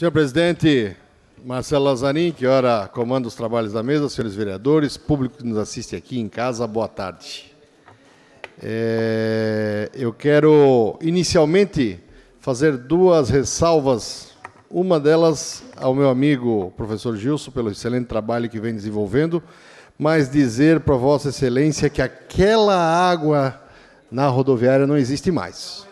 Senhor presidente Marcelo Lazarin, que ora comanda os trabalhos da mesa, senhores vereadores, público que nos assiste aqui em casa, boa tarde. É, eu quero inicialmente fazer duas ressalvas. Uma delas ao meu amigo professor Gilson, pelo excelente trabalho que vem desenvolvendo, mas dizer para Vossa Excelência que aquela água na rodoviária não existe mais.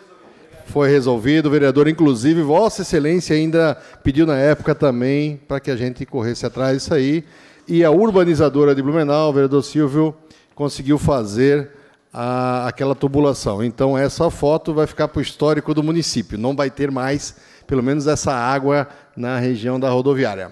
Foi resolvido, o vereador, inclusive, Vossa Excelência ainda pediu na época também para que a gente corresse atrás disso aí. E a urbanizadora de Blumenau, o vereador Silvio, conseguiu fazer a, aquela tubulação. Então, essa foto vai ficar para o histórico do município. Não vai ter mais, pelo menos, essa água na região da rodoviária.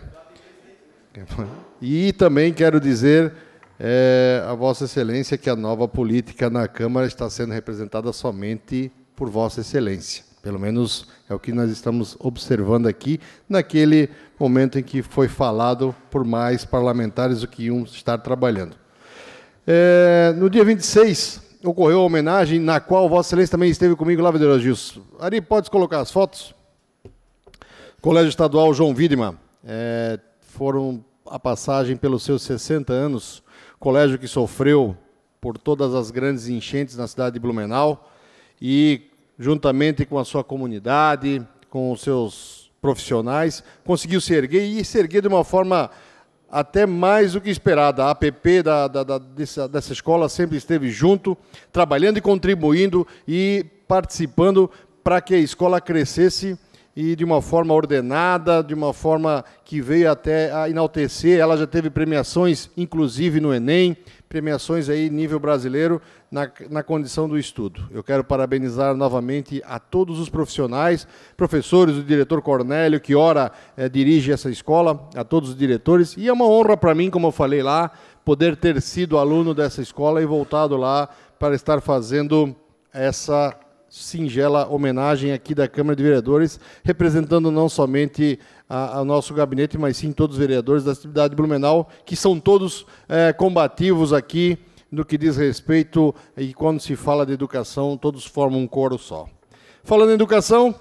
E também quero dizer é, a Vossa Excelência que a nova política na Câmara está sendo representada somente por Vossa Excelência. Pelo menos é o que nós estamos observando aqui, naquele momento em que foi falado por mais parlamentares do que iam estar trabalhando. É, no dia 26, ocorreu a homenagem, na qual Vossa Excelência também esteve comigo lá, vereador Gilson. Ari, pode colocar as fotos? Colégio Estadual João Widman. É, foram a passagem pelos seus 60 anos, colégio que sofreu por todas as grandes enchentes na cidade de Blumenau, e, juntamente com a sua comunidade, com os seus profissionais, conseguiu se erguer e se erguer de uma forma até mais do que esperada. A APP da, da, da, dessa, dessa escola sempre esteve junto, trabalhando e contribuindo e participando para que a escola crescesse e de uma forma ordenada, de uma forma que veio até a enaltecer. Ela já teve premiações, inclusive no Enem, premiações aí nível brasileiro na, na condição do estudo. Eu quero parabenizar novamente a todos os profissionais, professores, o diretor Cornélio, que ora eh, dirige essa escola, a todos os diretores. E é uma honra para mim, como eu falei lá, poder ter sido aluno dessa escola e voltado lá para estar fazendo essa singela homenagem aqui da Câmara de Vereadores, representando não somente o nosso gabinete, mas sim todos os vereadores da cidade de Blumenau, que são todos é, combativos aqui no que diz respeito e quando se fala de educação, todos formam um coro só. Falando em educação,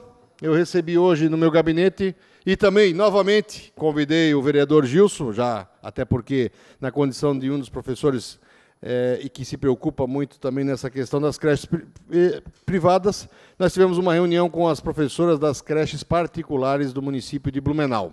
eu recebi hoje no meu gabinete e também, novamente, convidei o vereador Gilson, já até porque na condição de um dos professores é, e que se preocupa muito também nessa questão das creches eh, privadas, nós tivemos uma reunião com as professoras das creches particulares do município de Blumenau.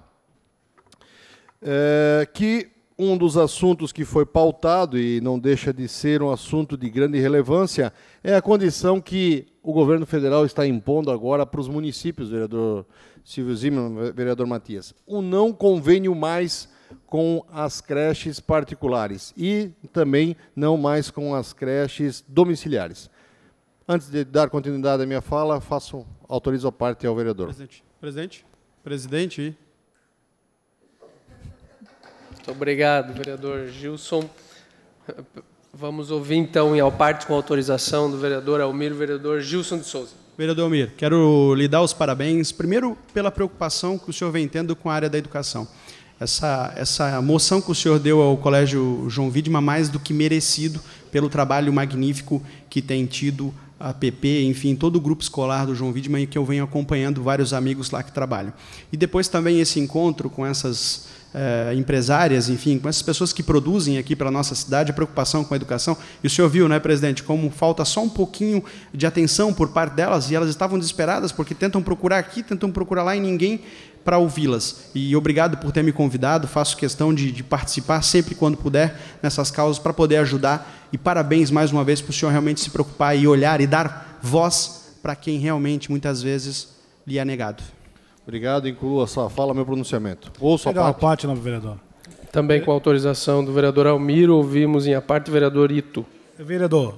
É, que um dos assuntos que foi pautado, e não deixa de ser um assunto de grande relevância, é a condição que o governo federal está impondo agora para os municípios, vereador Silvio Zimmermann, vereador Matias. O não convênio mais com as creches particulares e também não mais com as creches domiciliares. Antes de dar continuidade à minha fala, faço autorizo a parte ao vereador. Presidente. Presidente. Presidente. Muito obrigado, vereador Gilson. Vamos ouvir então e ao parte com autorização do vereador Almir, vereador Gilson de Souza. Vereador Almir, quero lhe dar os parabéns, primeiro pela preocupação que o senhor vem tendo com a área da educação essa, essa moção que o senhor deu ao Colégio João Vidma, mais do que merecido pelo trabalho magnífico que tem tido a PP, enfim, todo o grupo escolar do João e que eu venho acompanhando vários amigos lá que trabalham. E depois também esse encontro com essas eh, empresárias, enfim, com essas pessoas que produzem aqui para a nossa cidade, a preocupação com a educação. E o senhor viu, né, presidente, como falta só um pouquinho de atenção por parte delas, e elas estavam desesperadas, porque tentam procurar aqui, tentam procurar lá, e ninguém para ouvi-las. E obrigado por ter me convidado, faço questão de, de participar sempre quando puder nessas causas para poder ajudar. E parabéns mais uma vez para o senhor realmente se preocupar e olhar e dar voz para quem realmente muitas vezes lhe é negado. Obrigado, inclua sua fala, meu pronunciamento. Ouço Legal, a parte. parte, vereador. Também com autorização do vereador Almiro, ouvimos em a parte vereador Ito. Vereador,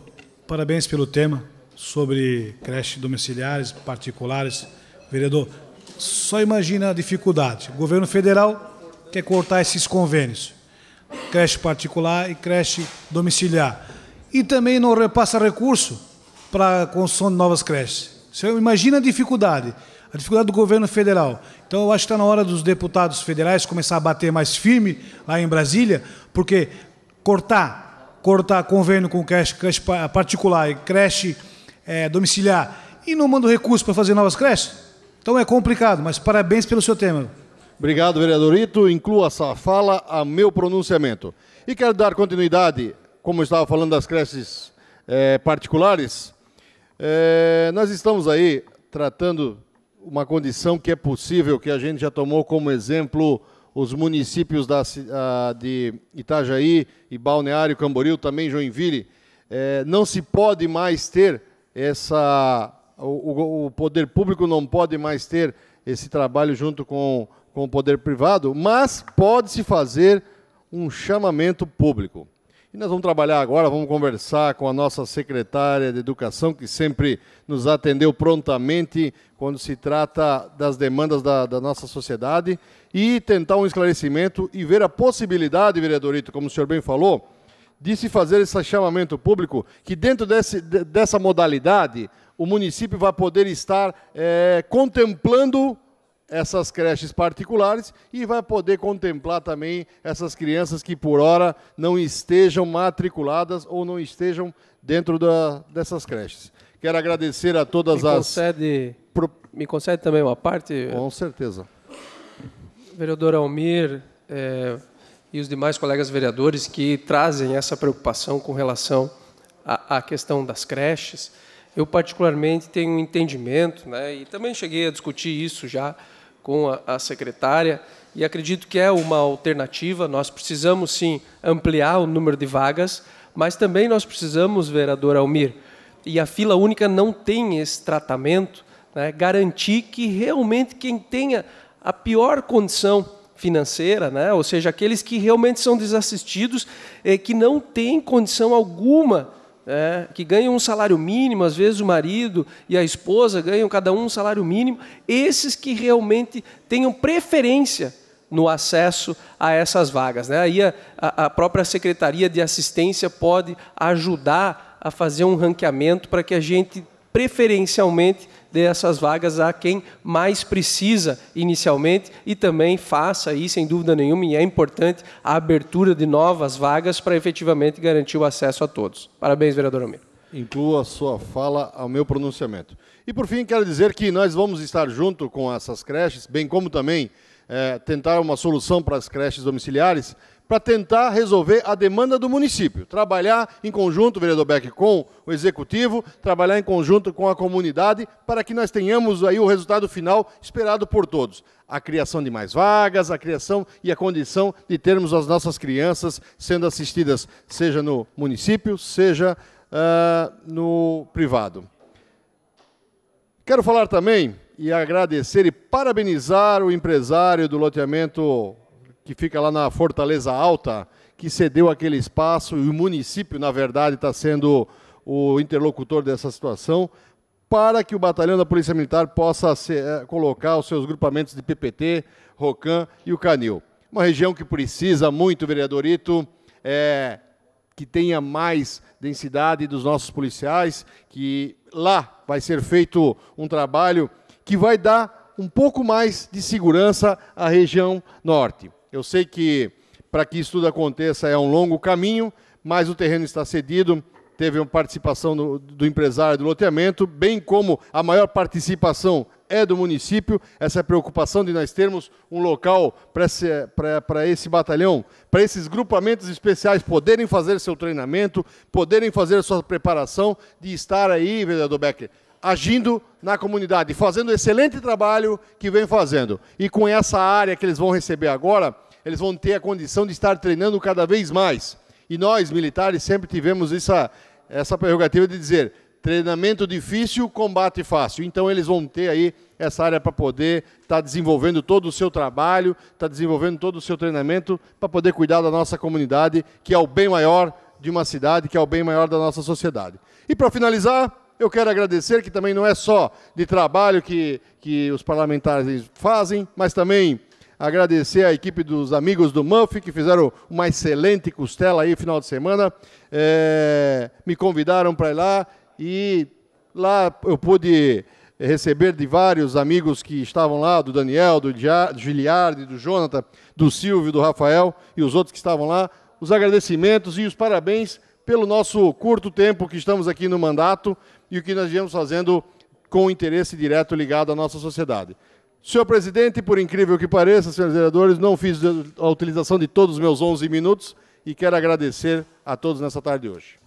parabéns pelo tema sobre creche domiciliares particulares. Vereador, só imagina a dificuldade. O governo federal quer cortar esses convênios. Creche particular e creche domiciliar. E também não repassa recurso para a construção de novas creches. Você imagina a dificuldade. A dificuldade do governo federal. Então eu acho que está na hora dos deputados federais começar a bater mais firme lá em Brasília, porque cortar, cortar convênio com creche, creche particular e creche é, domiciliar e não manda recurso para fazer novas creches, então é complicado, mas parabéns pelo seu tema. Obrigado, vereador Ito. Inclua essa fala a meu pronunciamento. E quero dar continuidade, como eu estava falando das creches é, particulares. É, nós estamos aí tratando uma condição que é possível, que a gente já tomou como exemplo os municípios da, de Itajaí e Balneário Camboriú, também Joinville. É, não se pode mais ter essa o, o poder público não pode mais ter esse trabalho junto com, com o poder privado, mas pode-se fazer um chamamento público. E nós vamos trabalhar agora, vamos conversar com a nossa secretária de Educação, que sempre nos atendeu prontamente quando se trata das demandas da, da nossa sociedade, e tentar um esclarecimento e ver a possibilidade, vereadorito, como o senhor bem falou, de se fazer esse chamamento público, que dentro desse, dessa modalidade o município vai poder estar é, contemplando essas creches particulares e vai poder contemplar também essas crianças que por hora não estejam matriculadas ou não estejam dentro da, dessas creches. Quero agradecer a todas me concede, as. Pro... Me concede também uma parte? Com certeza. Vereador Almir é, e os demais colegas vereadores que trazem essa preocupação com relação à, à questão das creches. Eu, particularmente, tenho um entendimento, né, e também cheguei a discutir isso já com a, a secretária, e acredito que é uma alternativa. Nós precisamos, sim, ampliar o número de vagas, mas também nós precisamos, vereador Almir, e a fila única não tem esse tratamento, né, garantir que realmente quem tenha a pior condição financeira, né, ou seja, aqueles que realmente são desassistidos, é que não têm condição alguma é, que ganham um salário mínimo, às vezes o marido e a esposa ganham cada um um salário mínimo, esses que realmente tenham preferência no acesso a essas vagas. Né? Aí a, a própria Secretaria de Assistência pode ajudar a fazer um ranqueamento para que a gente preferencialmente dê essas vagas a quem mais precisa inicialmente e também faça aí, sem dúvida nenhuma, e é importante a abertura de novas vagas para efetivamente garantir o acesso a todos. Parabéns, vereador Almeida Inclua sua fala ao meu pronunciamento. E por fim, quero dizer que nós vamos estar junto com essas creches, bem como também é, tentar uma solução para as creches domiciliares para tentar resolver a demanda do município. Trabalhar em conjunto, vereador Beck, com o executivo, trabalhar em conjunto com a comunidade, para que nós tenhamos aí o resultado final esperado por todos. A criação de mais vagas, a criação e a condição de termos as nossas crianças sendo assistidas, seja no município, seja uh, no privado. Quero falar também e agradecer e parabenizar o empresário do loteamento que fica lá na Fortaleza Alta, que cedeu aquele espaço e o município, na verdade, está sendo o interlocutor dessa situação, para que o batalhão da Polícia Militar possa ser, eh, colocar os seus grupamentos de PPT, Rocam e o Canil. Uma região que precisa muito, vereadorito, é, eh, que tenha mais densidade dos nossos policiais, que lá vai ser feito um trabalho que vai dar um pouco mais de segurança à região norte. Eu sei que para que isso tudo aconteça é um longo caminho, mas o terreno está cedido. Teve uma participação do, do empresário do loteamento, bem como a maior participação é do município, essa é preocupação de nós termos um local para esse, esse batalhão, para esses grupamentos especiais poderem fazer seu treinamento, poderem fazer sua preparação, de estar aí, vereador Becker, agindo na comunidade, fazendo o excelente trabalho que vem fazendo. E com essa área que eles vão receber agora, eles vão ter a condição de estar treinando cada vez mais. E nós, militares, sempre tivemos essa, essa prerrogativa de dizer treinamento difícil, combate fácil. Então, eles vão ter aí essa área para poder estar tá desenvolvendo todo o seu trabalho, estar tá desenvolvendo todo o seu treinamento, para poder cuidar da nossa comunidade, que é o bem maior de uma cidade, que é o bem maior da nossa sociedade. E, para finalizar, eu quero agradecer que também não é só de trabalho que, que os parlamentares fazem, mas também agradecer à equipe dos amigos do Muff, que fizeram uma excelente costela aí final de semana. É, me convidaram para ir lá e lá eu pude receber de vários amigos que estavam lá, do Daniel, do Giliardi, do Jonathan, do Silvio, do Rafael e os outros que estavam lá, os agradecimentos e os parabéns pelo nosso curto tempo que estamos aqui no mandato e o que nós viemos fazendo com interesse direto ligado à nossa sociedade. Senhor presidente, por incrível que pareça, senhores vereadores, não fiz a utilização de todos os meus 11 minutos e quero agradecer a todos nessa tarde de hoje.